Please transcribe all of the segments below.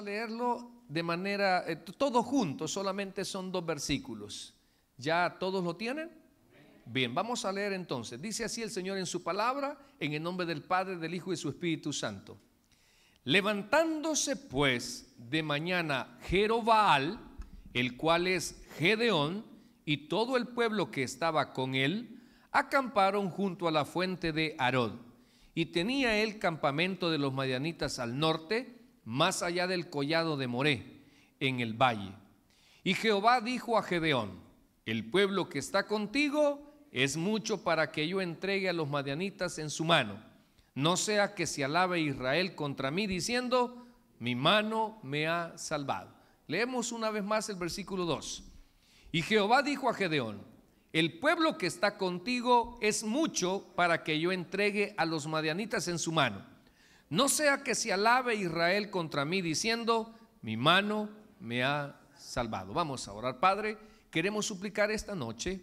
leerlo de manera, eh, todo junto, solamente son dos versículos. ¿Ya todos lo tienen? Bien, vamos a leer entonces. Dice así el Señor en su palabra, en el nombre del Padre, del Hijo y su Espíritu Santo. Levantándose pues de mañana Jerobaal, el cual es Gedeón, y todo el pueblo que estaba con él, acamparon junto a la fuente de Arod. Y tenía el campamento de los madianitas al norte, más allá del collado de Moré, en el valle. Y Jehová dijo a Gedeón, el pueblo que está contigo es mucho para que yo entregue a los madianitas en su mano. No sea que se alabe Israel contra mí diciendo, mi mano me ha salvado. Leemos una vez más el versículo 2. Y Jehová dijo a Gedeón, el pueblo que está contigo es mucho para que yo entregue a los madianitas en su mano. No sea que se alabe Israel contra mí diciendo, mi mano me ha salvado. Vamos a orar, Padre. Queremos suplicar esta noche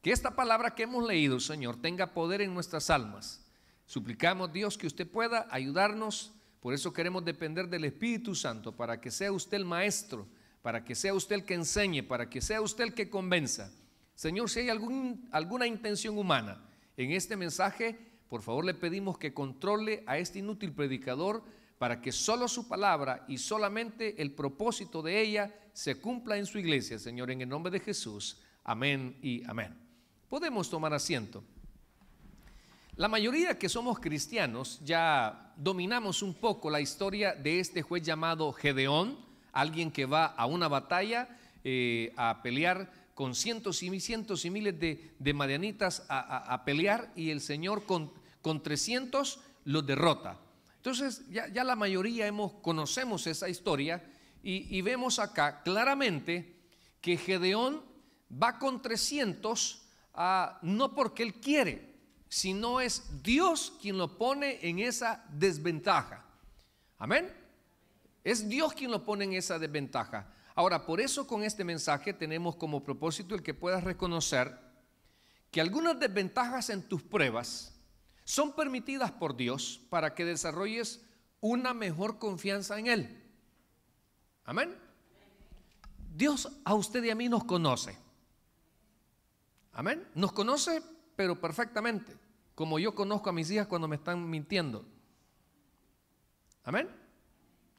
que esta palabra que hemos leído, Señor, tenga poder en nuestras almas. Suplicamos, Dios, que usted pueda ayudarnos. Por eso queremos depender del Espíritu Santo, para que sea usted el maestro, para que sea usted el que enseñe, para que sea usted el que convenza. Señor, si hay algún, alguna intención humana en este mensaje, por favor le pedimos que controle a este inútil predicador para que solo su palabra y solamente el propósito de ella se cumpla en su iglesia, Señor, en el nombre de Jesús. Amén y amén. Podemos tomar asiento. La mayoría que somos cristianos ya dominamos un poco la historia de este juez llamado Gedeón, alguien que va a una batalla eh, a pelear con cientos y cientos y miles de, marianitas a, pelear y el Señor con, con 300 los derrota. Entonces ya, la mayoría hemos, conocemos esa historia y, vemos acá claramente que Gedeón va con 300 no porque él quiere, sino es Dios quien lo pone en esa desventaja. Amén. Es Dios quien lo pone en esa desventaja. Ahora, por eso con este mensaje tenemos como propósito el que puedas reconocer que algunas desventajas en tus pruebas son permitidas por Dios para que desarrolles una mejor confianza en Él. Amén. Dios a usted y a mí nos conoce. Amén. Nos conoce, pero perfectamente, como yo conozco a mis hijas cuando me están mintiendo. Amén.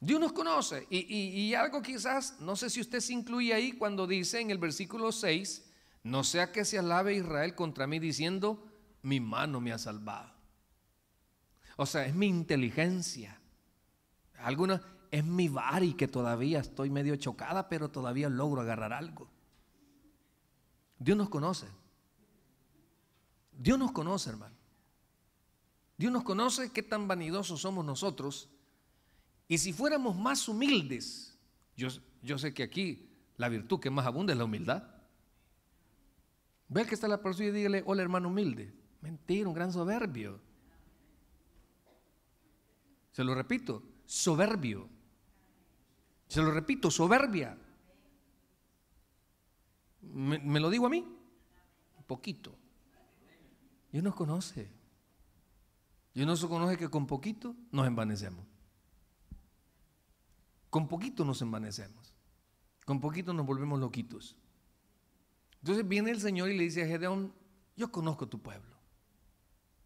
Dios nos conoce. Y, algo quizás, no sé si usted se incluye ahí cuando dice en el versículo 6, no sea que se alabe Israel contra mí diciendo, mi mano me ha salvado. O sea, es mi inteligencia. alguna es mi y que todavía estoy medio chocada, pero todavía logro agarrar algo. Dios nos conoce. Dios nos conoce, hermano. Dios nos conoce qué tan vanidosos somos nosotros y si fuéramos más humildes, yo, sé que aquí la virtud que más abunda es la humildad. Ve que está la persona y dígale, hola hermano humilde. Mentira, un gran soberbio. Se lo repito, soberbio. Se lo repito, soberbia. ¿Me, me lo digo a mí? Un poquito. Dios nos conoce. Dios nos conoce que con poquito nos envanecemos. Con poquito nos envanecemos, con poquito nos volvemos loquitos. Entonces viene el Señor y le dice a Gedeón, yo conozco tu pueblo.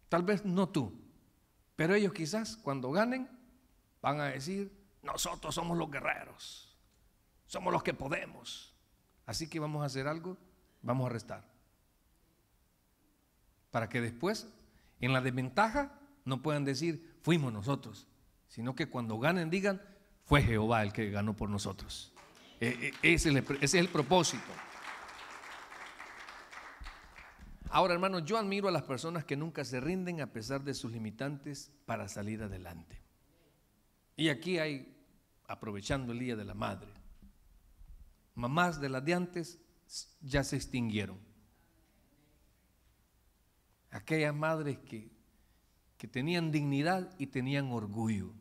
Tal vez no tú, pero ellos quizás cuando ganen van a decir, nosotros somos los guerreros, somos los que podemos. Así que vamos a hacer algo, vamos a restar. Para que después, en la desventaja, no puedan decir, fuimos nosotros, sino que cuando ganen digan, fue Jehová el que ganó por nosotros. E, e, ese es el, propósito. Ahora, hermanos, yo admiro a las personas que nunca se rinden a pesar de sus limitantes para salir adelante. Y aquí hay, aprovechando el Día de la Madre, mamás de las de antes ya se extinguieron. Aquellas madres que tenían dignidad y tenían orgullo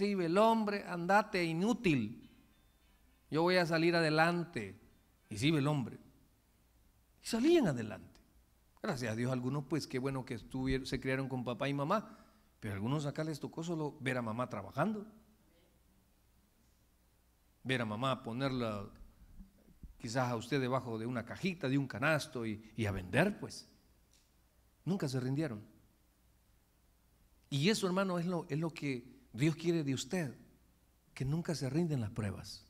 ve el hombre, andate inútil. Yo voy a salir adelante. y ve el hombre. Y salían adelante. Gracias a Dios, algunos, pues qué bueno que estuvieron, se criaron con papá y mamá. Pero a algunos acá les tocó solo ver a mamá trabajando. Ver a mamá ponerla quizás a usted debajo de una cajita, de un canasto y, y a vender, pues. Nunca se rindieron. Y eso, hermano, es lo, es lo que Dios quiere de usted que nunca se rinden las pruebas.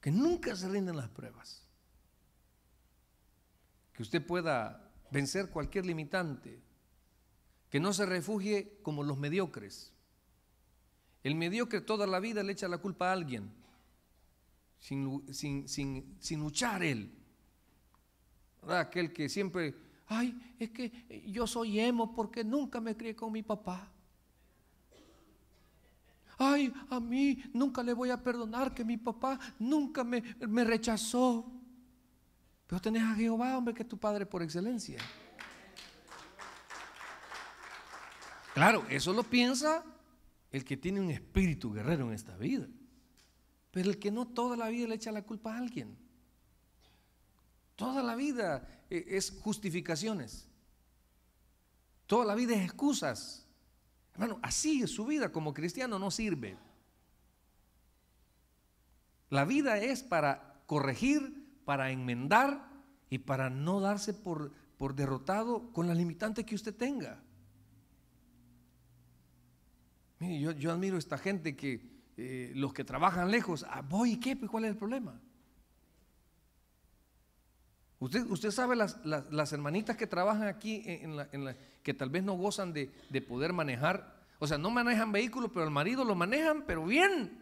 Que nunca se rinden las pruebas. Que usted pueda vencer cualquier limitante. Que no se refugie como los mediocres. El mediocre toda la vida le echa la culpa a alguien, sin, luchar él. Aquel que siempre ay, es que yo soy emo porque nunca me crié con mi papá. Ay, a mí nunca le voy a perdonar que mi papá nunca me, rechazó. Pero tenés a Jehová, hombre, que es tu padre por excelencia. Claro, eso lo piensa el que tiene un espíritu guerrero en esta vida. Pero el que no toda la vida le echa la culpa a alguien. Toda la vida eh, es justificaciones. Toda la vida es excusas. Hermano, así es su vida como cristiano no sirve. La vida es para corregir, para enmendar y para no darse por, por derrotado con la limitante que usted tenga. Mire, yo, admiro a esta gente que eh, los que trabajan lejos, ah, voy y qué, pues, ¿cuál es el problema? Usted, sabe las, hermanitas que trabajan aquí, que tal vez no gozan de, poder manejar, o sea, no manejan vehículos, pero al marido lo manejan, pero bien.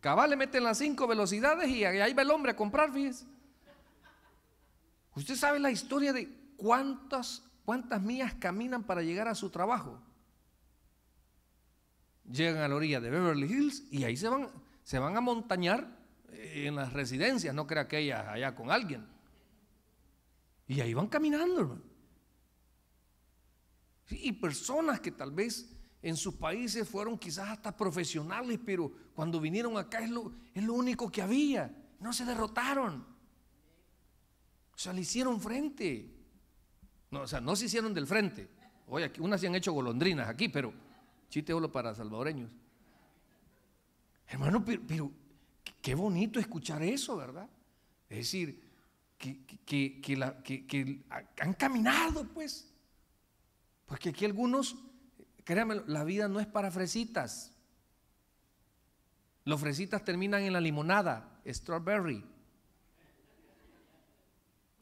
Cabal le meten las cinco velocidades y ahí va el hombre a comprar, fíjese. Usted sabe la historia de cuántas, cuántas mías caminan para llegar a su trabajo. Llegan a la orilla de Beverly Hills y ahí se van, se van a montañar en las residencias, no crea que ella allá con alguien. Y ahí van caminando, Y personas que tal vez en sus países fueron quizás hasta profesionales, pero cuando vinieron acá es lo, es lo único que había. No se derrotaron. O sea, le hicieron frente. o sea, no se hicieron del frente. Oye, aquí, unas se han hecho golondrinas aquí, pero chiste solo para salvadoreños. Hermano, pero Qué bonito escuchar eso, ¿verdad? Es decir, que, la, que han caminado, pues. Porque aquí algunos, créanme, la vida no es para fresitas. Los fresitas terminan en la limonada, strawberry.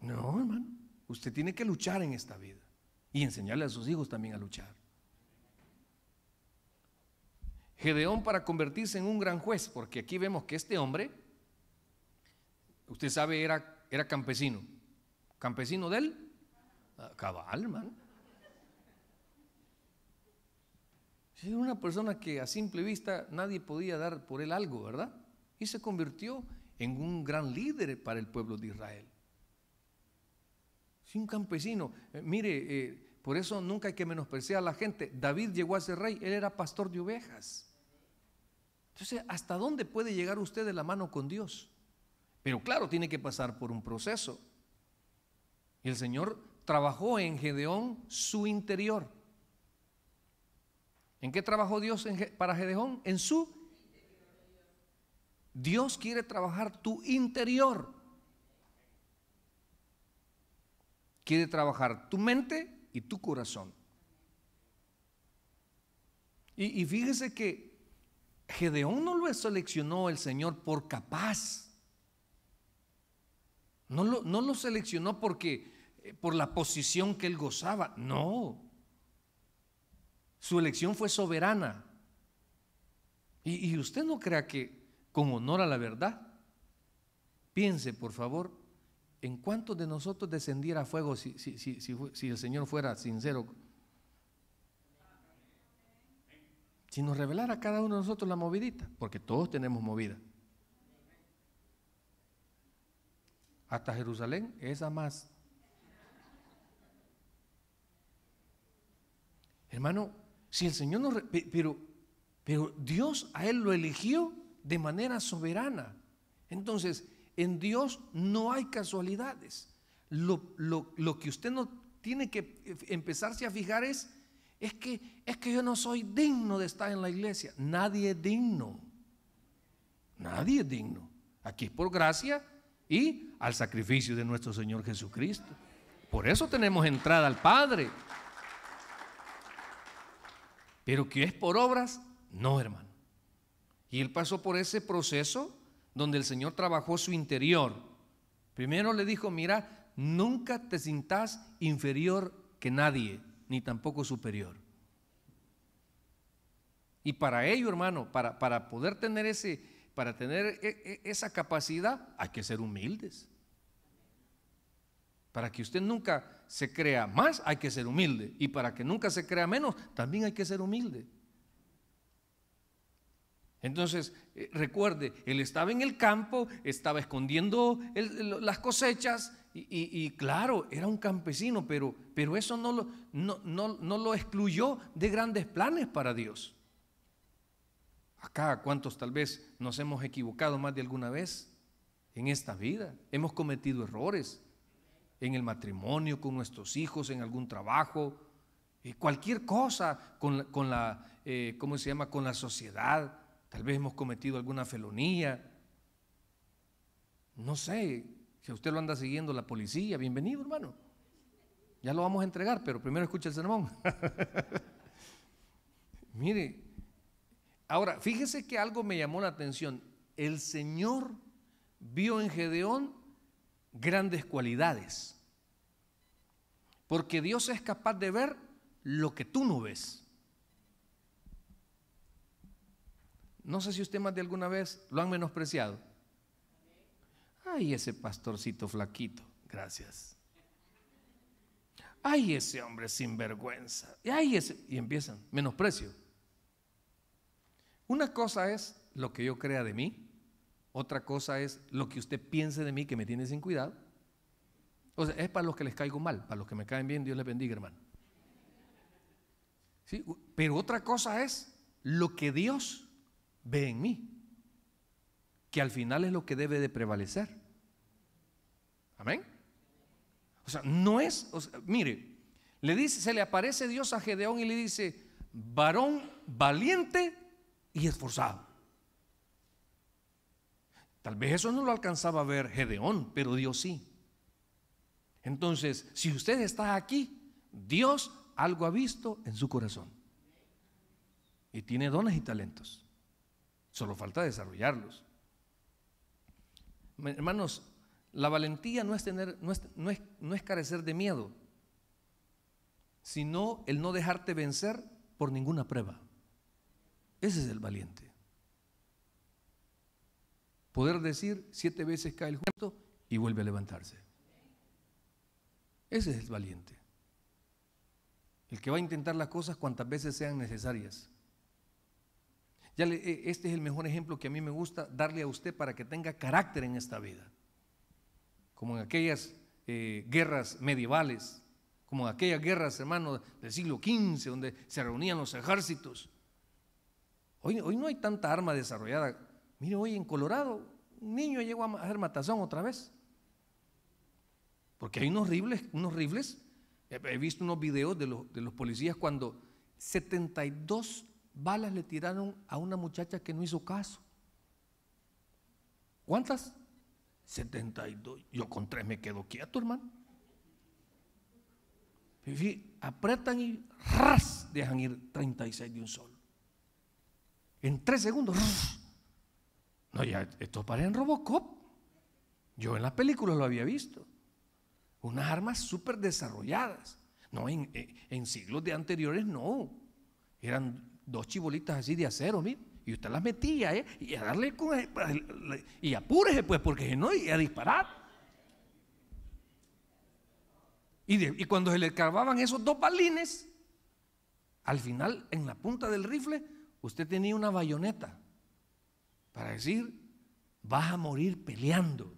No, hermano. Usted tiene que luchar en esta vida y enseñarle a sus hijos también a luchar. Gedeón para convertirse en un gran juez, porque aquí vemos que este hombre, usted sabe, era, era campesino. ¿Campesino de él? Ah, cabal, man. una persona que a simple vista nadie podía dar por él algo, ¿verdad? Y se convirtió en un gran líder para el pueblo de Israel. Si un campesino, eh, mire, eh, por eso nunca hay que menospreciar a la gente. David llegó a ser rey, él era pastor de ovejas. Entonces, ¿hasta dónde puede llegar usted de la mano con Dios? Pero claro, tiene que pasar por un proceso. Y el Señor trabajó en Gedeón su interior. ¿En qué trabajó Dios para Gedeón? En su. Dios quiere trabajar tu interior. Quiere trabajar tu mente y tu corazón. Y, y fíjese que Gedeón no lo seleccionó el Señor por capaz. No lo, no lo seleccionó porque eh, por la posición que él gozaba. No. Su elección fue soberana. Y, usted no crea que con honor a la verdad. Piense, por favor, en cuántos de nosotros descendiera a fuego si, si el Señor fuera sincero Si nos revelara a cada uno de nosotros la movidita, porque todos tenemos movida. Hasta Jerusalén, esa más. Hermano, si el Señor nos... Pero, pero Dios a Él lo eligió de manera soberana. Entonces, en Dios no hay casualidades. Lo, lo que usted no tiene que eh, empezarse a fijar es es que, es que yo no soy digno de estar en la iglesia. Nadie es digno. Nadie es digno. Aquí es por gracia y al sacrificio de nuestro Señor Jesucristo. Por eso tenemos entrada al Padre. Pero que es por obras, no, hermano. Y él pasó por ese proceso donde el Señor trabajó su interior. Primero le dijo, mira, nunca te sintas inferior que nadie ni tampoco superior. Y para ello, hermano, para, para poder tener ese, para tener e, e, esa capacidad, hay que ser humildes. Para que usted nunca se crea más, hay que ser humilde. Y para que nunca se crea menos, también hay que ser humilde. Entonces, eh, recuerde, él estaba en el campo, estaba escondiendo las cosechas, y, claro, era un campesino, pero, pero eso no lo, no, lo excluyó de grandes planes para Dios. Acá, ¿cuántos tal vez nos hemos equivocado más de alguna vez en esta vida? Hemos cometido errores en el matrimonio, con nuestros hijos, en algún trabajo, y eh, cualquier cosa con con eh, ¿cómo se llama? Con la sociedad. Tal vez hemos cometido alguna felonía. No sé, si usted lo anda siguiendo la policía, bienvenido hermano. Ya lo vamos a entregar, pero primero escucha el sermón. Mire, ahora fíjese que algo me llamó la atención. El Señor vio en Gedeón grandes cualidades. Porque Dios es capaz de ver lo que tú no ves. No sé si usted más de alguna vez lo han menospreciado ese pastorcito flaquito, gracias. Ay, ese hombre sinvergüenza. vergüenza ese. Y empiezan, menosprecio. Una cosa es lo que yo crea de mí, otra cosa es lo que usted piense de mí que me tiene sin cuidado. O sea, es para los que les caigo mal, para los que me caen bien, Dios les bendiga, hermano. Pero otra cosa es lo que Dios ve en mí, que al final es lo que debe de prevalecer. Amén. O sea, no es, mire, le dice, se le aparece Dios a Gedeón y le dice, varón valiente y esforzado. Tal vez eso no lo alcanzaba a ver Gedeón, pero Dios sí. Entonces, si usted está aquí, Dios algo ha visto en su corazón. Y tiene dones y talentos. Solo falta desarrollarlos. Hermanos, la valentía no es, tener, no es, no es, carecer de miedo, sino el no dejarte vencer por ninguna prueba. Ese es el valiente. Poder decir siete veces cae el justo y vuelve a levantarse. Ese es el valiente. El que va a intentar las cosas cuantas veces sean necesarias. Ya e, este es el mejor ejemplo que a mí me gusta darle a usted para que tenga carácter en esta vida como en aquellas eh, guerras medievales, como en aquellas guerras, hermanos, del siglo XV, donde se reunían los ejércitos. Hoy, hoy no hay tanta arma desarrollada. Mire, hoy en Colorado, un niño llegó a hacer matazón otra vez. Porque hay unos rifles, unos He visto unos videos de los, de los policías cuando 72 balas le tiraron a una muchacha que no hizo caso. ¿Cuántas? 72. Yo con tres me quedo quieto, hermano. Fifi, aprietan y ras, dejan ir 36 de un solo. En tres segundos. No, ya, esto parece en Robocop. Yo en la película lo había visto. Unas armas súper desarrolladas. No, eh, en, siglos de anteriores no. Eran dos chibolitas así de acero, mire. Y usted las metía, ¿eh? Y a darle pues, Y apúrese, pues, porque no, y a disparar. Y, y cuando se le cargaban esos dos balines, al final, en la punta del rifle, usted tenía una bayoneta para decir: vas a morir peleando.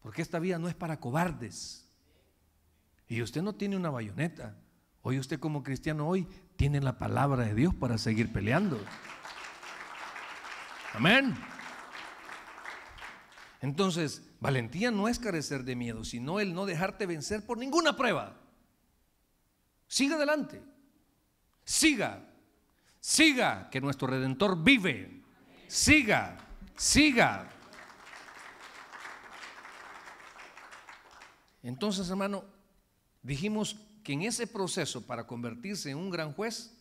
Porque esta vida no es para cobardes. Y usted no tiene una bayoneta. Hoy usted como cristiano hoy tiene la palabra de Dios para seguir peleando. Amén. Entonces, valentía no es carecer de miedo, sino el no dejarte vencer por ninguna prueba. Siga adelante. Siga. Siga que nuestro redentor vive. Siga. Siga. Entonces, hermano, dijimos que en ese proceso para convertirse en un gran juez,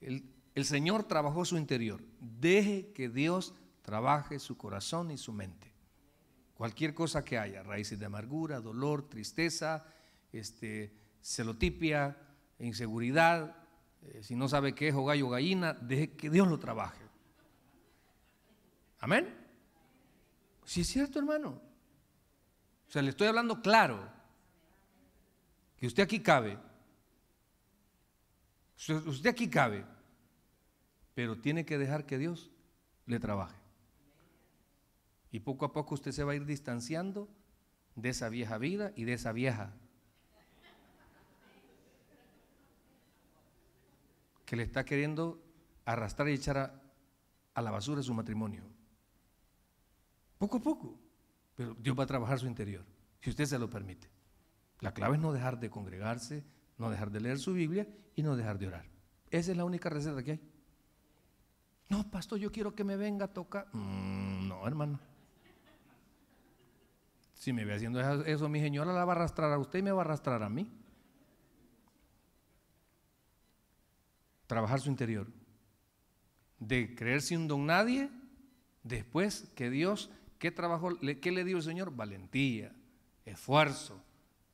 el, Señor trabajó su interior. Deje que Dios trabaje su corazón y su mente. Cualquier cosa que haya, raíces de amargura, dolor, tristeza, este, celotipia, inseguridad, eh, si no sabe qué es o gallo gallina, deje que Dios lo trabaje. Amén. Si sí, es cierto, hermano. O sea, le estoy hablando claro que usted aquí cabe, usted aquí cabe, pero tiene que dejar que Dios le trabaje. Y poco a poco usted se va a ir distanciando de esa vieja vida y de esa vieja que le está queriendo arrastrar y echar a, a la basura su matrimonio. Poco a poco, pero Dios va a trabajar su interior, si usted se lo permite. La clave es no dejar de congregarse, no dejar de leer su Biblia y no dejar de orar. Esa es la única receta que hay. No, pastor, yo quiero que me venga a tocar. Mm, no, hermano. Si me ve haciendo eso, mi señora la va a arrastrar a usted y me va a arrastrar a mí. Trabajar su interior. De creer un don nadie, después que Dios, ¿qué trabajo, qué le dio el Señor? Valentía, esfuerzo,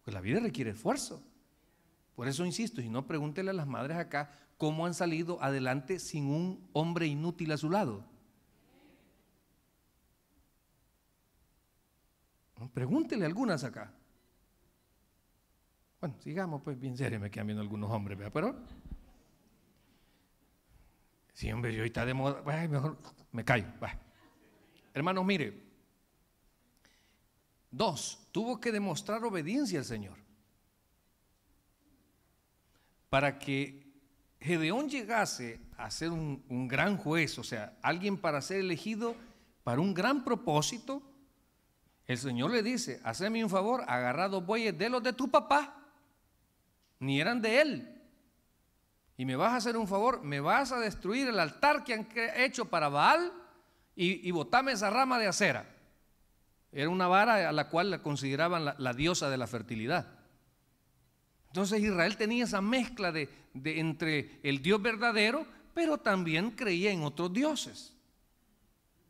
pues la vida requiere esfuerzo. Por eso insisto, y no pregúntele a las madres acá cómo han salido adelante sin un hombre inútil a su lado. Pregúntele algunas acá. Bueno, sigamos pues bien serio, me quedan viendo algunos hombres, ¿verdad? Pero. Sí, hombre, yo está de moda. mejor me callo. Hermanos, mire. Dos, Tuvo que demostrar obediencia al Señor. Para que Gedeón llegase a ser un, gran juez, o sea, alguien para ser elegido para un gran propósito, el Señor le dice, haceme un favor, agarra dos bueyes de los de tu papá, ni eran de él. Y me vas a hacer un favor, me vas a destruir el altar que han hecho para Baal y, y botame esa rama de acera. Era una vara a la cual la consideraban la, diosa de la fertilidad. Entonces Israel tenía esa mezcla entre el Dios verdadero, pero también creía en otros dioses.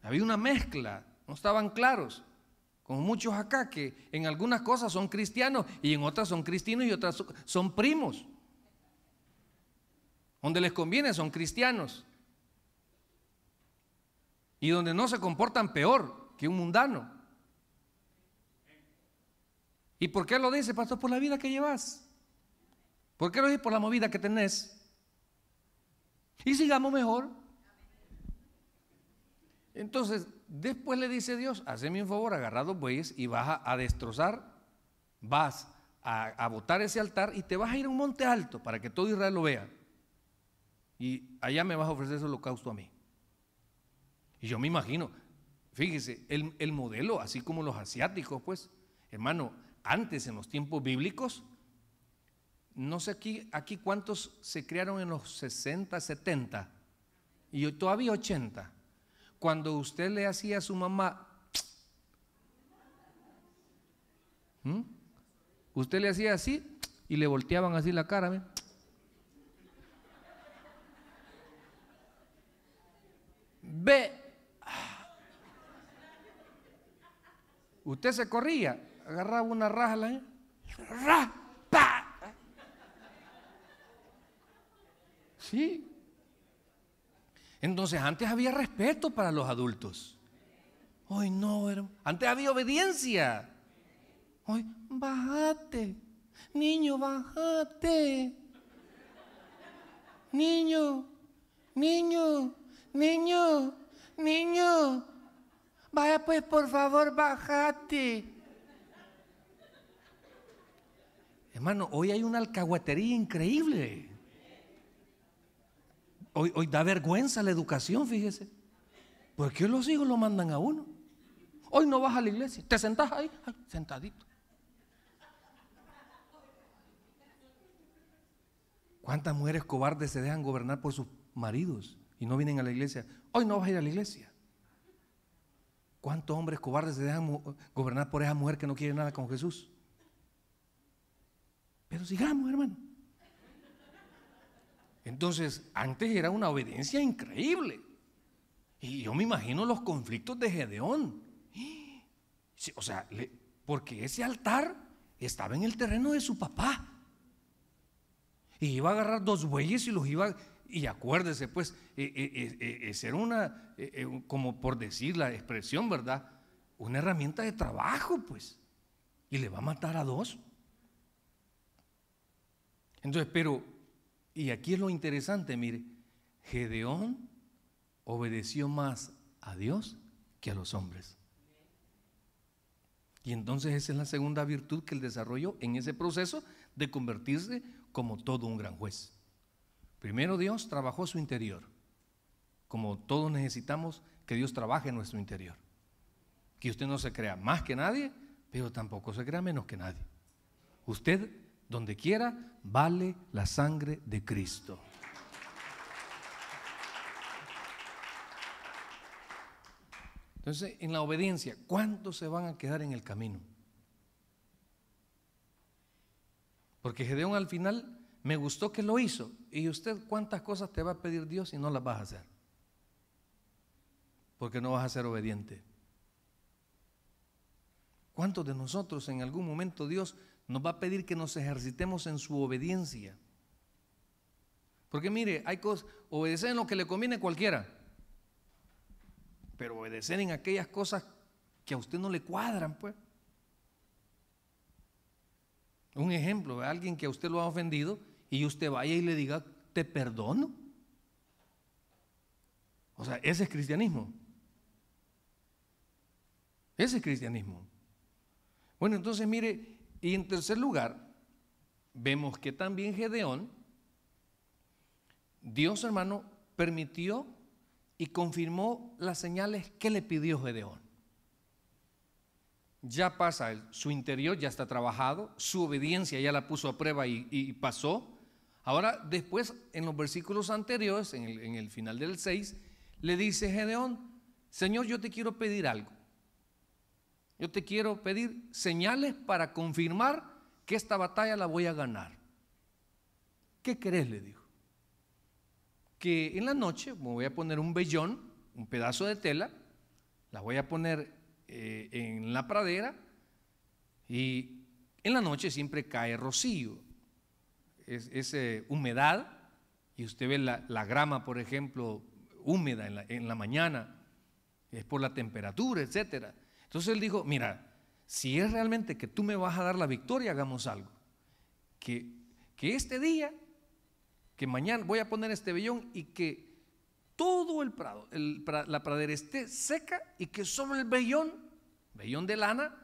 Había una mezcla, no estaban claros, como muchos acá que en algunas cosas son cristianos y en otras son cristinos y otras son primos. Donde les conviene son cristianos. Y donde no se comportan peor que un mundano. ¿Y por qué lo dice, pastor? Por la vida que llevas. ¿Por qué lo dice? Por la movida que tenés. Y sigamos mejor. Entonces, después le dice Dios, hazme un favor, agarra dos bueyes y vas a, destrozar, vas a, botar ese altar y te vas a ir a un monte alto para que todo Israel lo vea. Y allá me vas a ofrecer ese holocausto a mí. Y yo me imagino, fíjese, el, el modelo, así como los asiáticos, pues, hermano, antes, en los tiempos bíblicos. No sé aquí, aquí cuántos se criaron en los 60, 70 y todavía 80. Cuando usted le hacía a su mamá, ¿Mm? usted le hacía así y le volteaban así la cara. Ve. Usted se corría agarraba una raja ¿eh? Sí. Entonces antes había respeto para los adultos. Hoy no, Antes había obediencia. Hoy, bájate. Niño, bájate. Niño, niño, niño, niño. Vaya pues, por favor, bájate. Hermano, hoy hay una alcahuetería increíble. Hoy, hoy da vergüenza la educación, fíjese. ¿Por qué los hijos lo mandan a uno. Hoy no vas a la iglesia. Te sentás ahí, sentadito. ¿Cuántas mujeres cobardes se dejan gobernar por sus maridos y no vienen a la iglesia? Hoy no vas a ir a la iglesia. ¿Cuántos hombres cobardes se dejan gobernar por esa mujer que no quiere nada con Jesús? Pero sigamos, hermano. Entonces, antes era una obediencia increíble. Y yo me imagino los conflictos de Gedeón. O sea, porque ese altar estaba en el terreno de su papá. Y iba a agarrar dos bueyes y los iba... Y acuérdese, pues, es era e, e, e, una, como por decir la expresión, ¿verdad? Una herramienta de trabajo, pues. Y le va a matar a dos. Entonces, pero, y aquí es lo interesante, mire, Gedeón obedeció más a Dios que a los hombres. Y entonces esa es la segunda virtud que él desarrolló en ese proceso de convertirse como todo un gran juez. Primero Dios trabajó su interior, como todos necesitamos que Dios trabaje en nuestro interior. Que usted no se crea más que nadie, pero tampoco se crea menos que nadie. Usted donde quiera vale la sangre de Cristo. Entonces, en la obediencia, ¿cuántos se van a quedar en el camino? Porque Gedeón al final me gustó que lo hizo. ¿Y usted cuántas cosas te va a pedir Dios y no las vas a hacer? Porque no vas a ser obediente. ¿Cuántos de nosotros en algún momento Dios nos va a pedir que nos ejercitemos en su obediencia. Porque mire, hay cosas, obedecer en lo que le conviene cualquiera, pero obedecer en aquellas cosas que a usted no le cuadran, pues. Un ejemplo, alguien que a usted lo ha ofendido y usted vaya y le diga, te perdono. O sea, ese es cristianismo. Ese es cristianismo. Bueno, entonces mire, y en tercer lugar, vemos que también Gedeón, Dios hermano, permitió y confirmó las señales que le pidió Gedeón. Ya pasa, su interior ya está trabajado, su obediencia ya la puso a prueba y, pasó. Ahora, después, en los versículos anteriores, en el, en el final del 6, le dice Gedeón, Señor, yo te quiero pedir algo. Yo te quiero pedir señales para confirmar que esta batalla la voy a ganar. ¿Qué querés? le dijo. Que en la noche me voy a poner un vellón, un pedazo de tela, la voy a poner eh, en la pradera y en la noche siempre cae rocío, es, eh, humedad, y usted ve la, grama, por ejemplo, húmeda en la, en la mañana, es por la temperatura, etcétera. Entonces él dijo, mira, si es realmente que tú me vas a dar la victoria, hagamos algo. Que, que este día, que mañana voy a poner este vellón y que todo el prado, la pradera esté seca y que sobre el vellón, vellón de lana,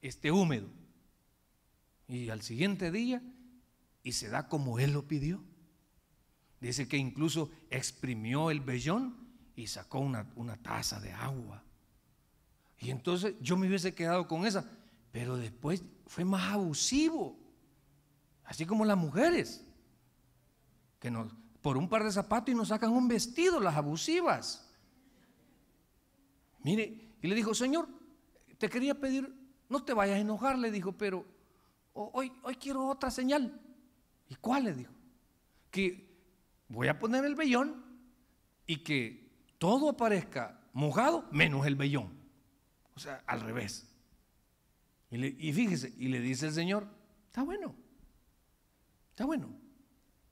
esté húmedo. Y al siguiente día, y se da como él lo pidió. Dice que incluso exprimió el vellón y sacó una taza de agua y entonces yo me hubiese quedado con esa. Pero después fue más abusivo. Así como las mujeres, que nos, por un par de zapatos y nos sacan un vestido, las abusivas. Mire, y le dijo, Señor, te quería pedir, no te vayas a enojar, le dijo, pero hoy, hoy quiero otra señal. ¿Y cuál? Le dijo. Que voy a poner el vellón y que todo aparezca mojado menos el vellón. O sea, al revés. Y, fíjese, y le dice el Señor, está bueno, está bueno.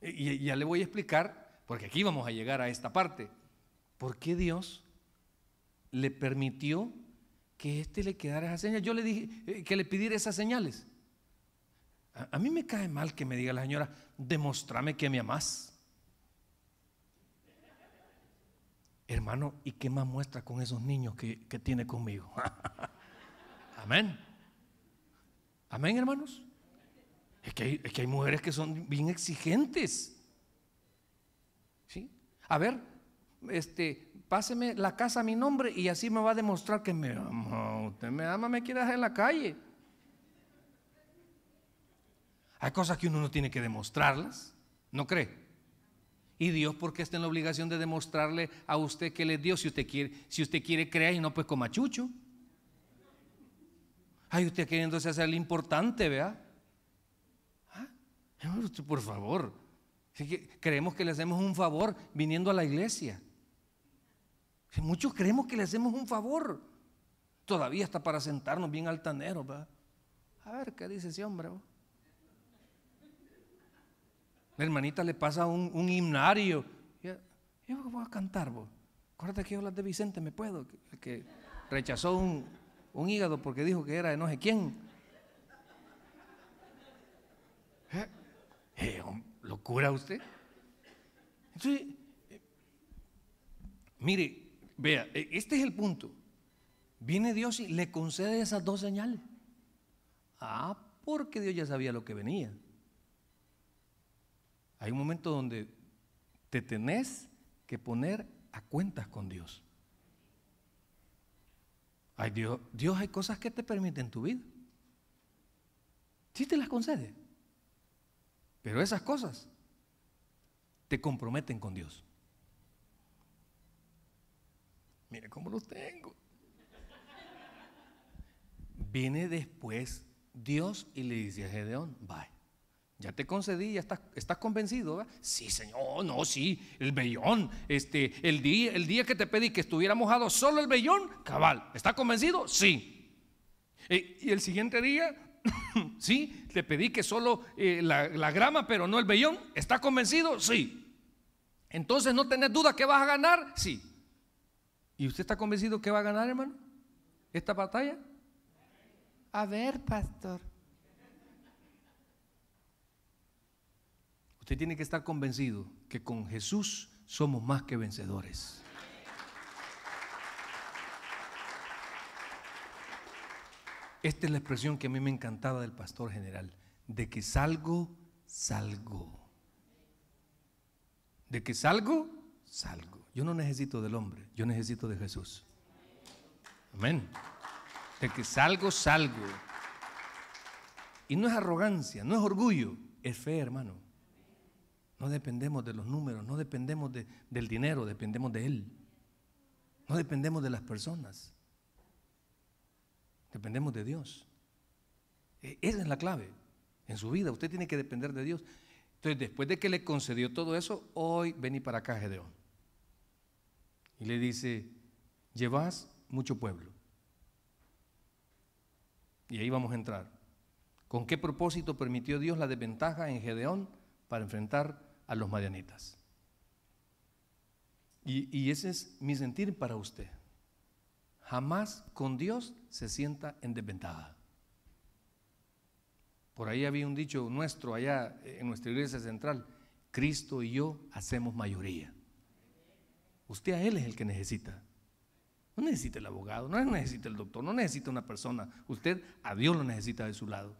E, y, ya le voy a explicar, porque aquí vamos a llegar a esta parte, por qué Dios le permitió que éste le quedara esa señal. Yo le dije eh, que le pidiera esas señales. A, a mí me cae mal que me diga la señora, demostrame que me amás. Hermano, ¿y qué más muestra con esos niños que, tiene conmigo? Amén. Amén, hermanos. Es que, hay, mujeres que son bien exigentes. ¿Sí? A ver, este, páseme la casa a mi nombre y así me va a demostrar que me ama. Usted me ama, me quiere dejar en la calle. Hay cosas que uno no tiene que demostrarlas, ¿no cree? Y Dios, porque está en la obligación de demostrarle a usted que le dio? Si usted quiere, si usted quiere creer y no, pues coma chucho. Ay, usted queriéndose hacer el importante, ¿vea? ¿Ah? Por favor. creemos que le hacemos un favor viniendo a la iglesia. Muchos creemos que le hacemos un favor. Todavía está para sentarnos bien altaneros, ¿verdad? A ver qué dice ese hombre. ¿verdad? La hermanita le pasa un, himnario. Yo, voy a cantar, vos. Acuérdate que yo las de Vicente me puedo, que rechazó un, hígado porque dijo que era de no sé quién. ¿Eh? Eh, ¿Locura usted? Entonces, eh, mire, vea, e, este es el punto. Viene Dios y le concede esas dos señales. Ah, porque Dios ya sabía lo que venía. Hay un momento donde te tenés que poner a cuentas con Dios. Dios, Dios hay cosas que te permiten tu vida. Sí te las concede. Pero esas cosas te comprometen con Dios. Mire cómo los tengo. Viene después Dios y le dice a Gedeón, bye ya te concedí, ya estás, convencido, ¿verdad? Sí, Señor, no, sí, el vellón. Este, el, día, el día que te pedí que estuviera mojado solo el vellón, cabal. está convencido? Sí. Eh, y el siguiente día, sí, te pedí que solo eh, la, la, grama, pero no el vellón. está convencido? Sí. Entonces no tenés duda que vas a ganar, sí. ¿Y usted está convencido que va a ganar, hermano? ¿Esta batalla? A ver, pastor. Usted tiene que estar convencido que con Jesús somos más que vencedores. Esta es la expresión que a mí me encantaba del pastor general. De que salgo, salgo. De que salgo, salgo. Yo no necesito del hombre, yo necesito de Jesús. Amén. De que salgo, salgo. Y no es arrogancia, no es orgullo, es fe, hermano. No dependemos de los números, no dependemos del dinero, dependemos de Él. No dependemos de las personas. Dependemos de Dios. E, esa es la clave en su vida. Usted tiene que depender de Dios. Entonces, después de que le concedió todo eso, hoy vení para acá, Gedeón. Y le dice, llevas mucho pueblo. Y ahí vamos a entrar. ¿Con qué propósito permitió Dios la desventaja en Gedeón para enfrentar a los madianitas. Y, ese es mi sentir para usted. Jamás con Dios se sienta en desventaja. Por ahí había un dicho nuestro allá en nuestra iglesia central, Cristo y yo hacemos mayoría. Usted a Él es el que necesita. No necesita el abogado, no necesita el doctor, no necesita una persona. Usted a Dios lo necesita de su lado.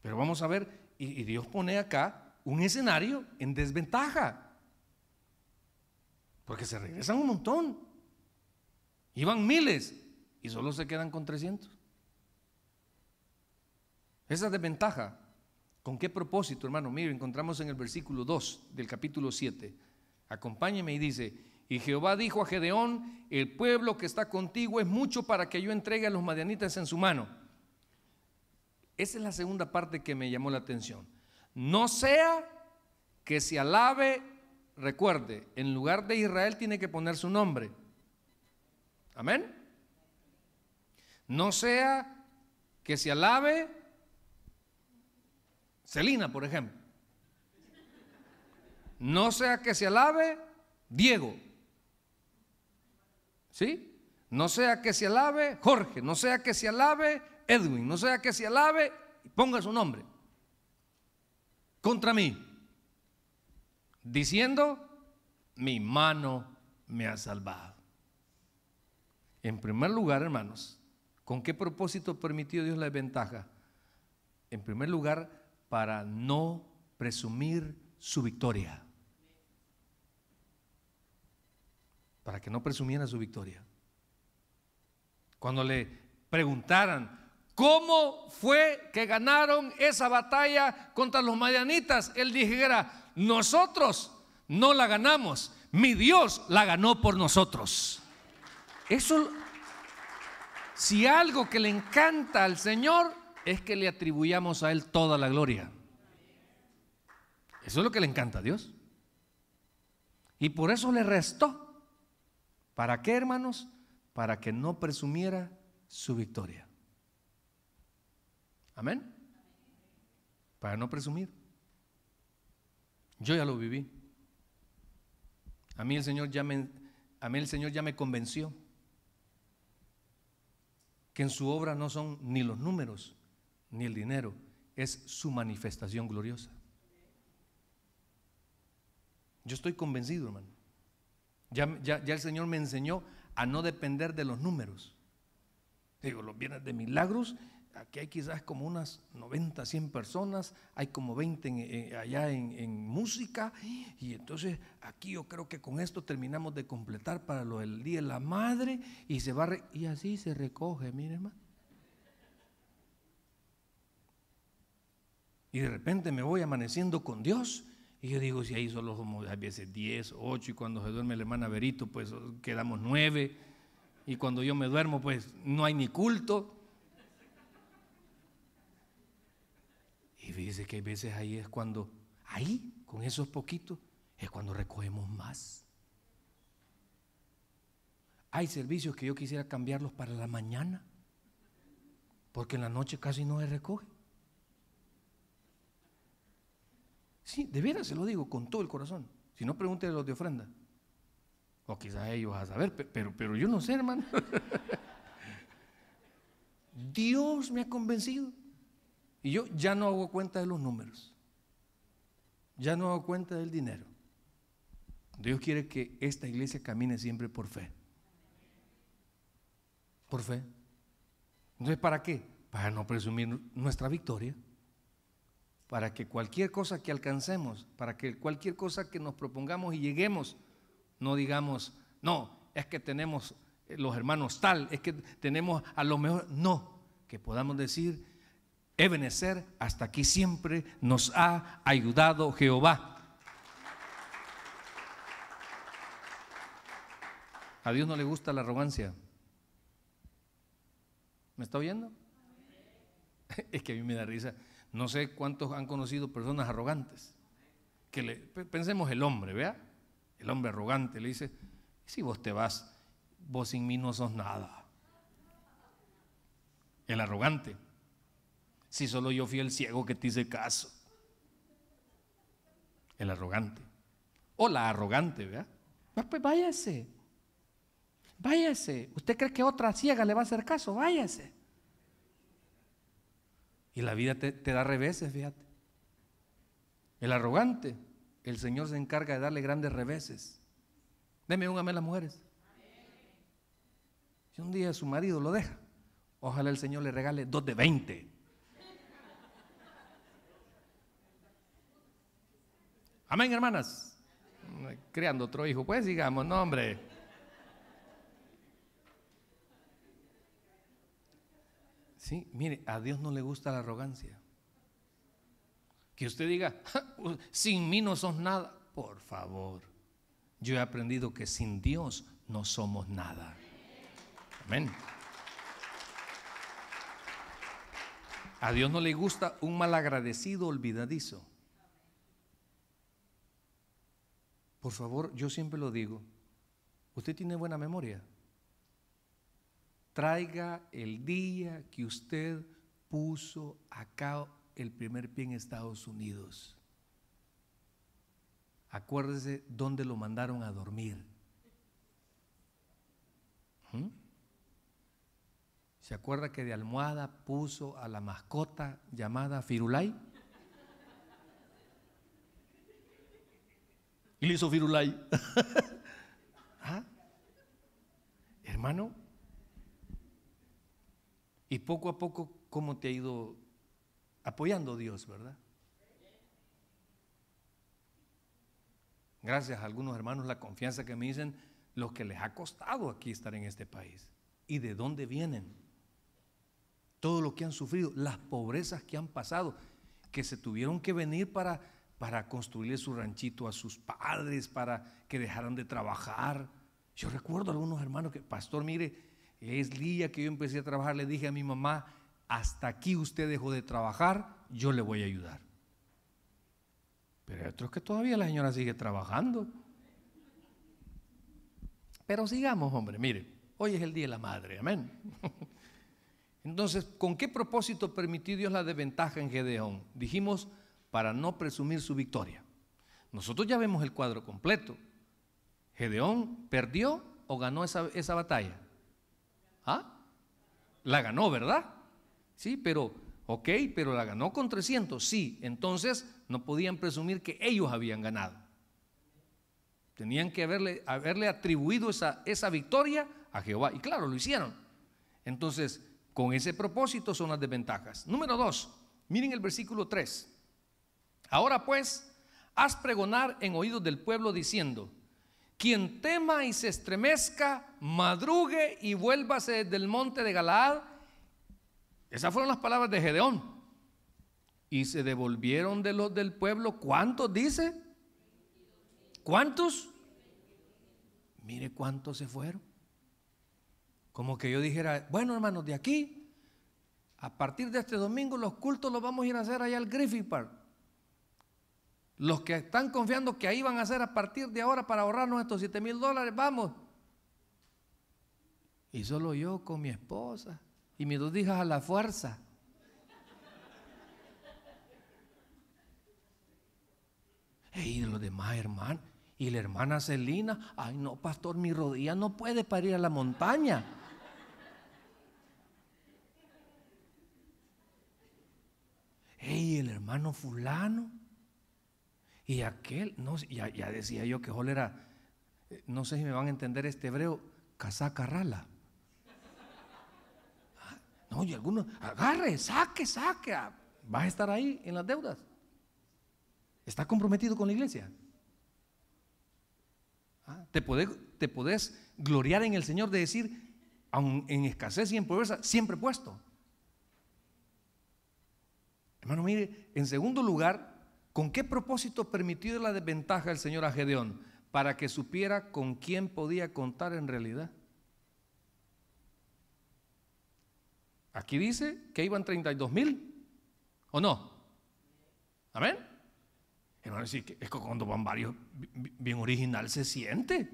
Pero vamos a ver, y Dios pone acá un escenario en desventaja, porque se regresan un montón, iban miles y solo se quedan con 300. Esa desventaja, ¿con qué propósito, hermano? Mire, encontramos en el versículo 2 del capítulo 7. Acompáñeme y dice, y Jehová dijo a Gedeón, el pueblo que está contigo es mucho para que yo entregue a los madianitas en su mano. Esa es la segunda parte que me llamó la atención. No sea que se alabe, recuerde, en lugar de Israel tiene que poner su nombre. Amén. No sea que se alabe Celina, por ejemplo. No sea que se alabe Diego. ¿Sí? No sea que se alabe Jorge, no sea que se alabe Edwin, no sea que se alabe, ponga su nombre contra mí, diciendo, mi mano me ha salvado. En primer lugar, hermanos, ¿con qué propósito permitió Dios la ventaja? En primer lugar, para no presumir su victoria. Para que no presumiera su victoria. Cuando le preguntaran, ¿Cómo fue que ganaron esa batalla contra los madianitas? Él dijera, nosotros no la ganamos, mi Dios la ganó por nosotros. Eso, si algo que le encanta al Señor es que le atribuyamos a Él toda la gloria. Eso es lo que le encanta a Dios. Y por eso le restó. ¿Para qué, hermanos? Para que no presumiera su victoria. Amén. Para no presumir. Yo ya lo viví. A mí el Señor ya me, a mí el Señor ya me convenció que en su obra no son ni los números ni el dinero, es su manifestación gloriosa. Yo estoy convencido, hermano. Ya, ya el Señor me enseñó a no depender de los números. Digo, los bienes de milagros aquí hay quizás como unas 90, 100 personas, hay como 20 allá en, música, y entonces aquí yo creo que con esto terminamos de completar para lo del Día de la Madre, y se va, y así se recoge, mire hermano. Y de repente me voy amaneciendo con Dios, y yo digo, si ahí solo somos veces 10, 8, y cuando se duerme la hermana Berito, pues quedamos 9, y cuando yo me duermo, pues no hay ni culto. Y fíjese que hay veces ahí es cuando, ahí, con esos poquitos, es cuando recogemos más. Hay servicios que yo quisiera cambiarlos para la mañana, porque en la noche casi no se recoge. Sí, de veras se lo digo con todo el corazón. Si no, pregúntele a los de ofrenda. O quizás ellos a saber, pero, pero yo no sé, hermano. Dios me ha convencido. Y yo ya no hago cuenta de los números. Ya no hago cuenta del dinero. Dios quiere que esta iglesia camine siempre por fe. Por fe. Entonces, ¿para qué? Para no presumir nuestra victoria. Para que cualquier cosa que alcancemos, para que cualquier cosa que nos propongamos y lleguemos, no digamos, no, es que tenemos eh, los hermanos tal, es que tenemos a lo mejor. No, que podamos decir, Ebenezer, hasta aquí siempre nos ha ayudado Jehová. A Dios no le gusta la arrogancia. ¿Me está oyendo? Es que a mí me da risa. No sé cuántos han conocido personas arrogantes. Que le, pensemos el hombre, vea. El hombre arrogante le dice, si vos te vas, vos sin mí no sos nada. El arrogante si solo yo fui el ciego que te hice caso? El arrogante. O la arrogante, ¿verdad? Ah, pues, váyase. Váyase. ¿Usted cree que otra ciega le va a hacer caso? Váyase. Y la vida te, da reveses, fíjate. El arrogante, el Señor se encarga de darle grandes reveses. Deme un amén las mujeres. Si un día su marido lo deja, ojalá el Señor le regale dos de veinte. Amén, hermanas. Creando otro hijo. Pues digamos, no, hombre. Sí, mire, a Dios no le gusta la arrogancia. Que usted diga, sin mí no sos nada. Por favor, yo he aprendido que sin Dios no somos nada. Amén. A Dios no le gusta un malagradecido olvidadizo. Por favor, yo siempre lo digo, usted tiene buena memoria. Traiga el día que usted puso acá el primer pie en Estados Unidos. Acuérdese dónde lo mandaron a dormir. ¿Mm? ¿Se acuerda que de almohada puso a la mascota llamada Firulai? y le Firulay. ¿Ah? Hermano, y poco a poco, ¿cómo te ha ido apoyando Dios, verdad? Gracias a algunos hermanos la confianza que me dicen lo que les ha costado aquí estar en este país y de dónde vienen. Todo lo que han sufrido, las pobrezas que han pasado, que se tuvieron que venir para para construirle su ranchito a sus padres, para que dejaran de trabajar. Yo recuerdo a algunos hermanos que, pastor, mire, es día que yo empecé a trabajar, le dije a mi mamá, hasta aquí usted dejó de trabajar, yo le voy a ayudar. Pero hay otros que todavía la señora sigue trabajando. Pero sigamos, hombre, mire, hoy es el Día de la Madre, amén. Entonces, ¿con qué propósito permitió Dios la desventaja en Gedeón? Dijimos, para no presumir su victoria. Nosotros ya vemos el cuadro completo. Gedeón perdió o ganó esa, batalla. ¿Ah? La ganó, ¿verdad? Sí, pero, ok, pero la ganó con 300. Sí, entonces no podían presumir que ellos habían ganado. Tenían que haberle, haberle atribuido esa, esa victoria a Jehová. Y claro, lo hicieron. Entonces, con ese propósito son las desventajas. Número dos, miren el versículo 3. Ahora pues, haz pregonar en oídos del pueblo diciendo, quien tema y se estremezca, madrugue y vuélvase del monte de Galaad. Esas fueron las palabras de Gedeón. Y se devolvieron de los del pueblo, ¿cuántos dice? ¿Cuántos? Mire cuántos se fueron. Como que yo dijera, bueno hermanos, de aquí, a partir de este domingo los cultos los vamos a ir a hacer allá al Griffith Park. Los que están confiando que ahí van a hacer a partir de ahora para ahorrarnos estos 7 mil dólares, vamos. Y solo yo con mi esposa y mis dos hijas a la fuerza. Y los demás hermanos. Y la hermana Celina, ay no, pastor, mi rodilla no puede parir a la montaña. y el hermano fulano. Y aquel, no, ya, decía yo que jolera era, eh, no sé si me van a entender este hebreo, casaca rala. Ah, no, y algunos, agarre, saque, saque. Ah, Vas a estar ahí en las deudas. Está comprometido con la iglesia. Ah, te podés, te podés gloriar en el Señor de decir, aun en escasez y en pobreza, siempre puesto. Hermano, mire, en segundo lugar, ¿Con qué propósito permitió la desventaja del Señor Agedeón Para que supiera con quién podía contar en realidad. Aquí dice que iban 32 mil, ¿o no? Amén. es que cuando van varios, bien original se siente.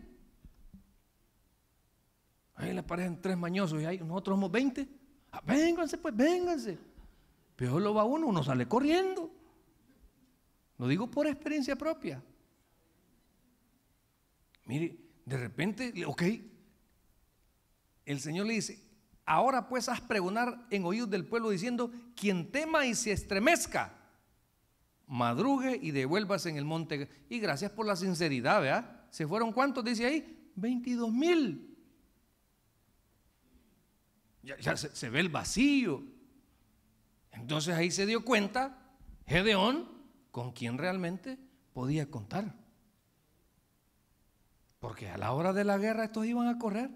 Ahí le parecen tres mañosos y hay nosotros somos 20. Ah, vénganse, pues, vénganse. Pero lo va uno, uno sale corriendo. Lo digo por experiencia propia. Mire, de repente, ok, el Señor le dice, ahora pues haz pregonar en oídos del pueblo diciendo, quien tema y se estremezca, madrugue y devuélvase en el monte. Y gracias por la sinceridad, ¿verdad? ¿Se fueron cuántos? Dice ahí, 22 mil. Ya, se ve el vacío. Entonces ahí se dio cuenta Gedeón con quien realmente podía contar. Porque a la hora de la guerra estos iban a correr.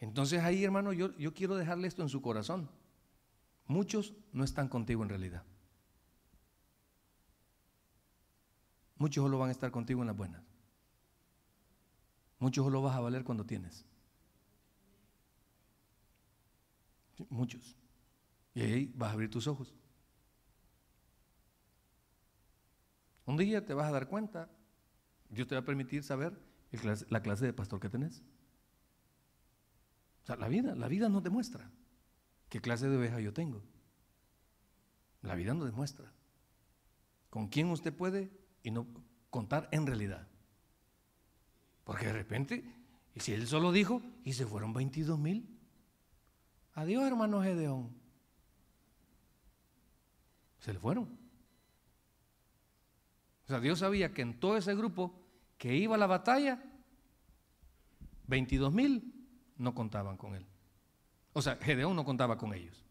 Entonces ahí, hermano, yo, quiero dejarle esto en su corazón. Muchos no están contigo en realidad. Muchos solo van a estar contigo en las buenas. Muchos solo vas a valer cuando tienes. Muchos. Y ahí vas a abrir tus ojos. Un día te vas a dar cuenta, Dios te va a permitir saber la clase de pastor que tenés. O sea, la vida, la vida no demuestra qué clase de oveja yo tengo. La vida no demuestra con quién usted puede y no contar en realidad. Porque de repente, y si él solo dijo, y se fueron 22 mil. Adiós, hermano Gedeón. Se le fueron. O sea, Dios sabía que en todo ese grupo que iba a la batalla, 22 mil no contaban con él. O sea, Gedeón no contaba con ellos.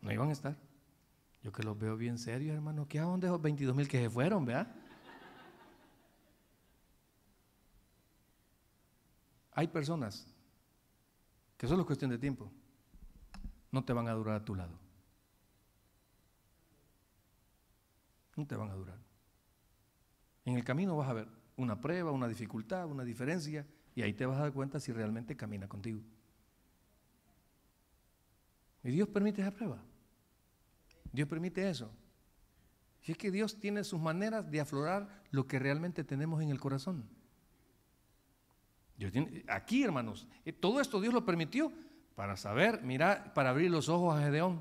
No iban a estar. Yo que los veo bien serios, hermano. ¿Qué a de esos 22 mil que se fueron, vea? Hay personas que solo es cuestión de tiempo. No te van a durar a tu lado. No te van a durar. En el camino vas a ver una prueba, una dificultad, una diferencia, y ahí te vas a dar cuenta si realmente camina contigo. Y Dios permite esa prueba. Dios permite eso. Y es que Dios tiene sus maneras de aflorar lo que realmente tenemos en el corazón. aquí, hermanos, eh, todo esto Dios lo permitió para saber, mirar, para abrir los ojos a Gedeón.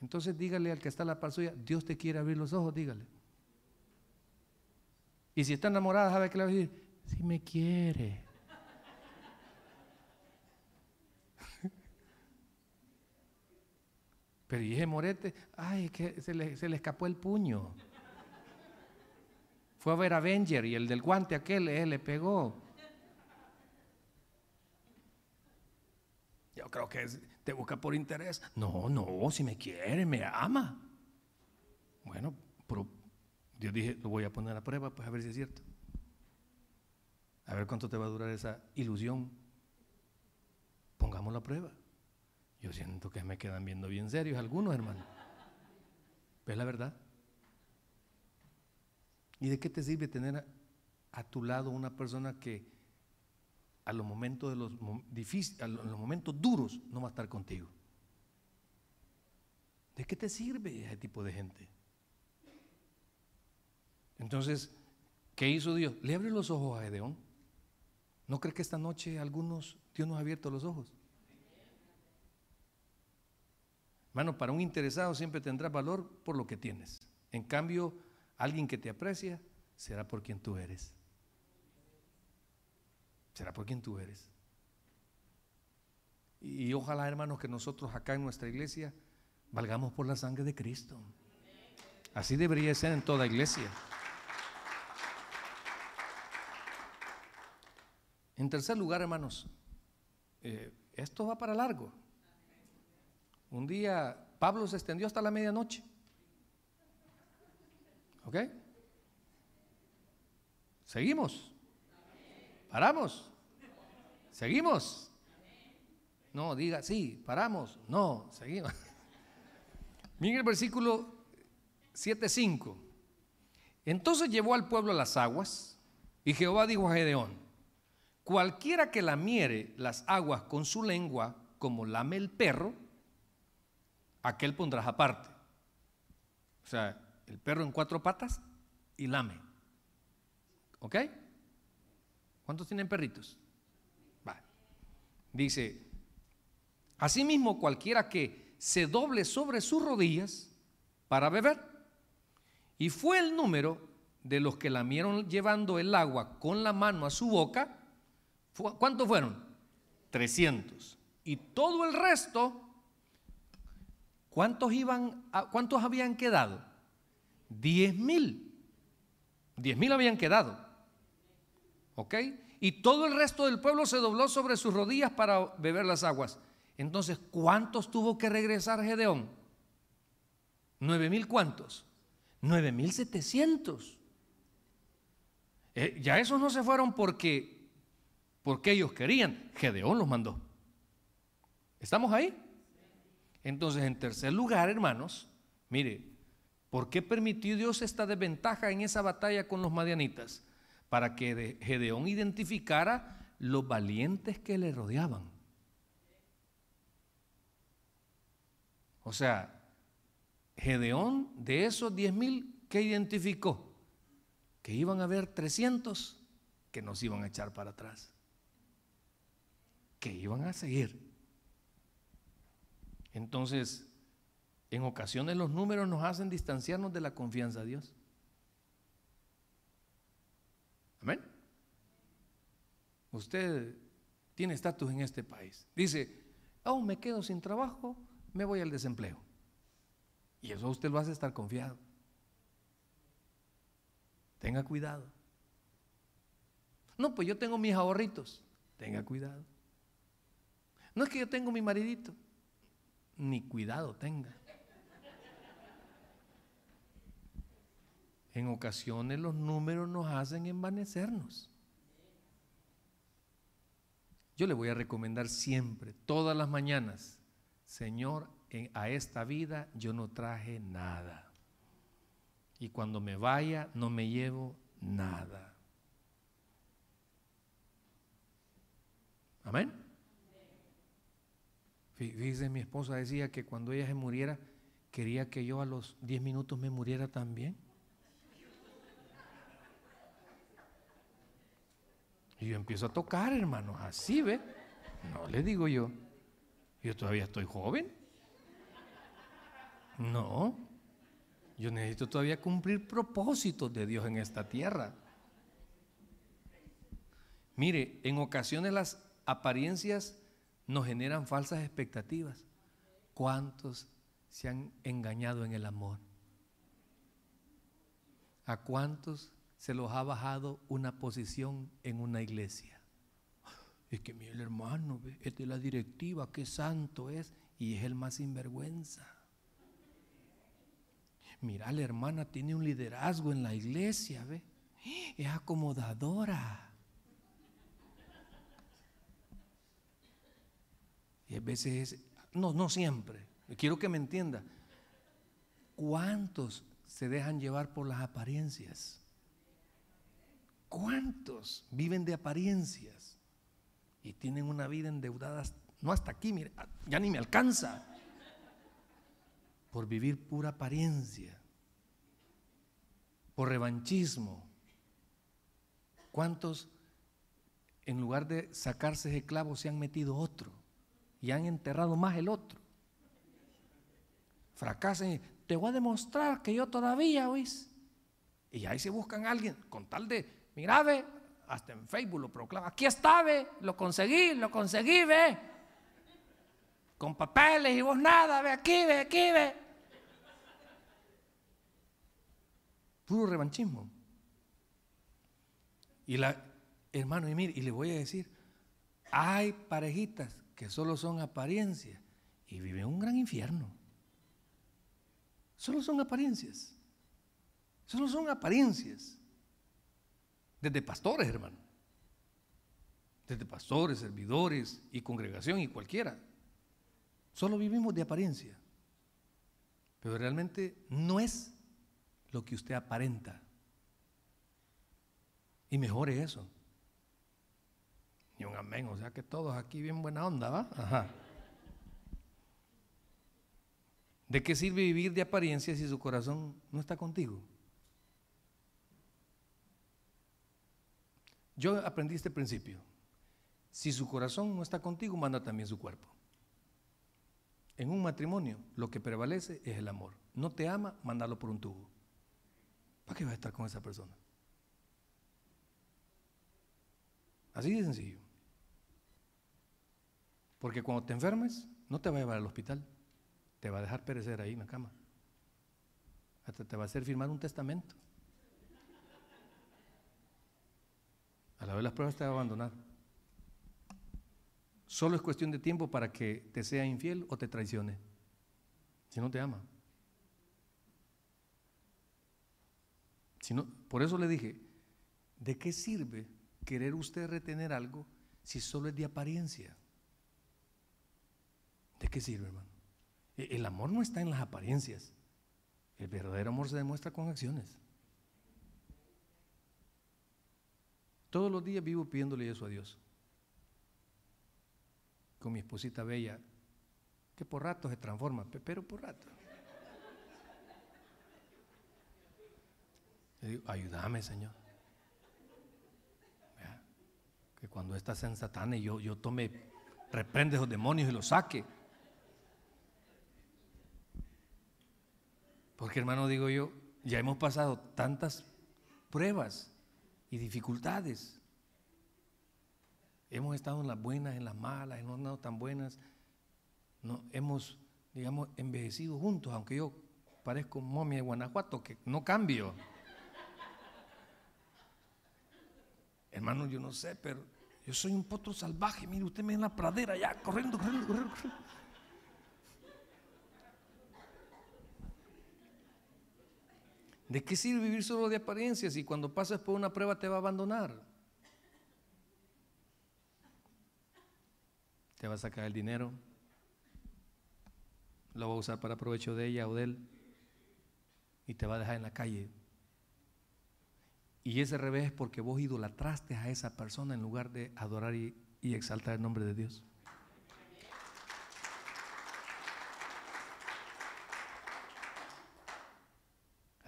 Entonces dígale al que está a la par suya, Dios te quiere abrir los ojos, dígale. Y si está enamorada, ¿sabe qué le va a decir? Si me quiere. Pero dije, Morete, ay, que se le, escapó el puño. Fue a ver Avenger y el del guante aquel eh, le pegó. Yo creo que te busca por interés. No, no, si me quiere, me ama. Bueno, pro, yo dije, lo voy a poner a prueba, pues a ver si es cierto. A ver cuánto te va a durar esa ilusión. Pongamos la prueba. Yo siento que me quedan viendo bien serios algunos, hermano. Pero la verdad. ¿Y de qué te sirve tener a, tu lado una persona que a los momentos de los difíciles, a los momentos duros no va a estar contigo? ¿De qué te sirve ese tipo de gente? Entonces, ¿qué hizo Dios? Le abre los ojos a Edeón. ¿No crees que esta noche algunos, Dios nos ha abierto los ojos? Hermano, para un interesado siempre tendrás valor por lo que tienes. En cambio, alguien que te aprecia será por quien tú eres. Será por quien tú eres. Y ojalá, hermanos, que nosotros acá en nuestra iglesia valgamos por la sangre de Cristo. Así debería ser en toda iglesia. En tercer lugar, hermanos, eh, esto va para largo. Un día Pablo se extendió hasta la medianoche. ¿Ok? Seguimos. Paramos. Seguimos. No, diga, sí, paramos. No, seguimos. Miren el versículo 7.5. Entonces llevó al pueblo a las aguas y Jehová dijo a Gedeón, Cualquiera que lamiere las aguas con su lengua, como lame el perro, aquel pondrás aparte. O sea, el perro en cuatro patas y lame. ¿Ok? ¿Cuántos tienen perritos? Dice, asimismo cualquiera que se doble sobre sus rodillas para beber. Y fue el número de los que lamieron llevando el agua con la mano a su boca, ¿Cuántos fueron? 300. Y todo el resto, ¿cuántos, iban a, cuántos habían quedado? 10.000. 10.000 habían quedado. ¿Ok? Y todo el resto del pueblo se dobló sobre sus rodillas para beber las aguas. Entonces, ¿cuántos tuvo que regresar Gedeón? ¿9.000 cuántos? 9.700. ya esos no se fueron porque porque ellos querían. Gedeón los mandó. ¿Estamos ahí? Entonces, en tercer lugar, hermanos, mire, ¿por qué permitió Dios esta desventaja en esa batalla con los madianitas? Para que Gedeón identificara los valientes que le rodeaban. O sea, Gedeón, de esos 10.000, mil, ¿qué identificó? Que iban a haber 300 que nos iban a echar para atrás que iban a seguir. Entonces, en ocasiones los números nos hacen distanciarnos de la confianza a Dios. Amén. Usted tiene estatus en este país. Dice, aún oh, me quedo sin trabajo, me voy al desempleo. Y eso usted lo hace estar confiado. Tenga cuidado. No, pues yo tengo mis ahorritos. Tenga cuidado. No es que yo tengo mi maridito, ni cuidado tenga. En ocasiones los números nos hacen envanecernos. Yo le voy a recomendar siempre, todas las mañanas, Señor, a esta vida yo no traje nada. Y cuando me vaya no me llevo nada. Amén. Dice mi esposa, decía que cuando ella se muriera, quería que yo a los 10 minutos me muriera también. Y yo empiezo a tocar, hermano, así, ¿ve? No le digo yo. Yo todavía estoy joven. No. Yo necesito todavía cumplir propósitos de Dios en esta tierra. Mire, en ocasiones las apariencias nos generan falsas expectativas. ¿Cuántos se han engañado en el amor? ¿A cuántos se los ha bajado una posición en una iglesia? Es que mi hermano es de la directiva, qué santo es, y es el más sinvergüenza. Mira, la hermana tiene un liderazgo en la iglesia, ¿ve? Es acomodadora. Y a veces no, no siempre, quiero que me entienda. ¿Cuántos se dejan llevar por las apariencias? ¿Cuántos viven de apariencias? Y tienen una vida endeudada, no hasta aquí, mire, ya ni me alcanza, por vivir pura apariencia, por revanchismo. ¿Cuántos en lugar de sacarse ese clavo se han metido otro? y han enterrado más el otro. Fracasan te voy a demostrar que yo todavía, oís. Y ahí se buscan alguien con tal de, mira, ve, hasta en Facebook lo proclama, aquí está, ve, lo conseguí, lo conseguí, ve. Con papeles y vos nada, ve, aquí, ve, aquí, ve. Puro revanchismo. Y la, hermano, y mire, y le voy a decir, hay parejitas que solo son apariencias y vive un gran infierno. Solo son apariencias. Solo son apariencias. Desde pastores, hermano. Desde pastores, servidores y congregación y cualquiera. Solo vivimos de apariencia. Pero realmente no es lo que usted aparenta. Y mejore eso ni un amén, o sea que todos aquí bien buena onda, ¿va? ¿De qué sirve vivir de apariencia si su corazón no está contigo? Yo aprendí este principio. Si su corazón no está contigo, manda también su cuerpo. En un matrimonio lo que prevalece es el amor. No te ama, mándalo por un tubo. ¿Para qué vas a estar con esa persona? Así de sencillo. Porque cuando te enfermes, no te va a llevar al hospital, te va a dejar perecer ahí en la cama. Hasta te va a hacer firmar un testamento. A la vez las pruebas te va a abandonar. Solo es cuestión de tiempo para que te sea infiel o te traicione. Si no te ama. Si por eso le dije, ¿de qué sirve querer usted retener algo si solo es de apariencia? ¿de qué sirve, hermano? E, el amor no está en las apariencias. El verdadero amor se demuestra con acciones. Todos los días vivo pidiéndole eso a Dios. Con mi esposita bella, que por rato se transforma, pero por rato. Le digo, ayúdame, Señor. Que cuando estás en Satán y yo, yo tome, reprende esos demonios y los saque. Porque hermano, digo yo, ya hemos pasado tantas pruebas y dificultades. Hemos estado en las buenas, en las malas, en no tan buenas. hemos, digamos, envejecido juntos, aunque yo parezco momia de Guanajuato, que no cambio. Hermano, yo no sé, pero yo soy un potro salvaje. Mire, usted me ve en la pradera ya, corriendo, corriendo. corriendo. ¿De qué sirve vivir solo de apariencias y cuando pasas por una prueba te va a abandonar? Te va a sacar el dinero, lo va a usar para provecho de ella o de él y te va a dejar en la calle. Y ese revés es porque vos idolatraste a esa persona en lugar de adorar y exaltar el nombre de Dios.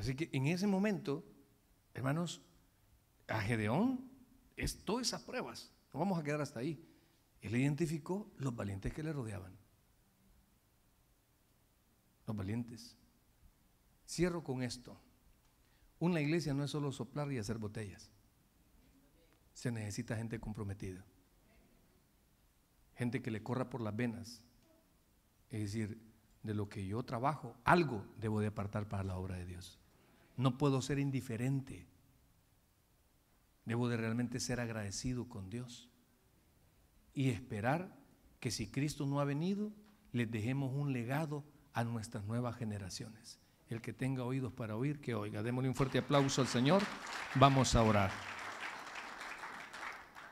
Así que en ese momento, hermanos, a Gedeón es todas esas pruebas, no vamos a quedar hasta ahí. Él identificó los valientes que le rodeaban. Los valientes. Cierro con esto. Una iglesia no es solo soplar y hacer botellas. Se necesita gente comprometida. Gente que le corra por las venas. Es decir, de lo que yo trabajo, algo debo de apartar para la obra de Dios. No puedo ser indiferente. Debo de realmente ser agradecido con Dios y esperar que si Cristo no ha venido, les dejemos un legado a nuestras nuevas generaciones. El que tenga oídos para oír, que oiga. Démosle un fuerte aplauso al Señor. Vamos a orar.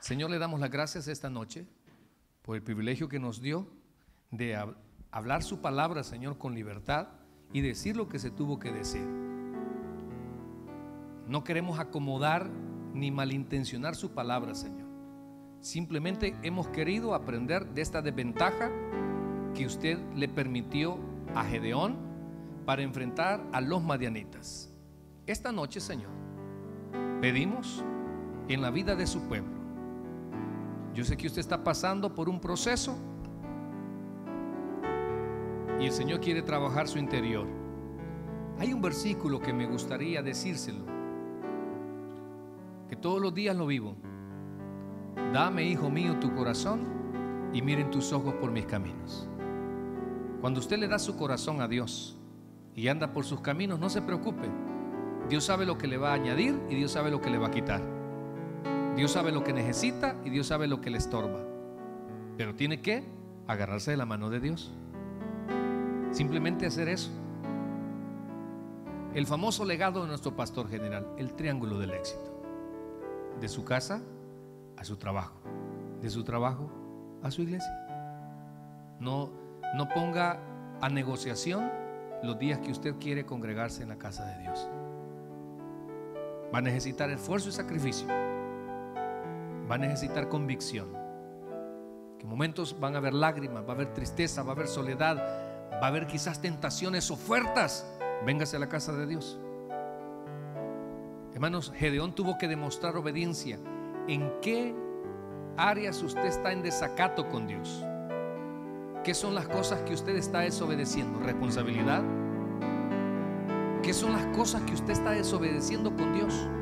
Señor, le damos las gracias esta noche por el privilegio que nos dio de hablar su palabra, Señor, con libertad y decir lo que se tuvo que decir. No queremos acomodar ni malintencionar su palabra, Señor. Simplemente hemos querido aprender de esta desventaja que usted le permitió a Gedeón para enfrentar a los madianitas. Esta noche, Señor, pedimos en la vida de su pueblo. Yo sé que usted está pasando por un proceso y el Señor quiere trabajar su interior. Hay un versículo que me gustaría decírselo que todos los días lo vivo. Dame, hijo mío, tu corazón y miren tus ojos por mis caminos. Cuando usted le da su corazón a Dios y anda por sus caminos, no se preocupe. Dios sabe lo que le va a añadir y Dios sabe lo que le va a quitar. Dios sabe lo que necesita y Dios sabe lo que le estorba. Pero tiene que agarrarse de la mano de Dios. Simplemente hacer eso. El famoso legado de nuestro pastor general, el triángulo del éxito de su casa a su trabajo, de su trabajo a su iglesia. No, no ponga a negociación los días que usted quiere congregarse en la casa de Dios. Va a necesitar esfuerzo y sacrificio. Va a necesitar convicción. Que en momentos van a haber lágrimas, va a haber tristeza, va a haber soledad, va a haber quizás tentaciones, o ofertas. Véngase a la casa de Dios. Hermanos, Gedeón tuvo que demostrar obediencia. ¿En qué áreas usted está en desacato con Dios? ¿Qué son las cosas que usted está desobedeciendo? ¿Responsabilidad? ¿Qué son las cosas que usted está desobedeciendo con Dios?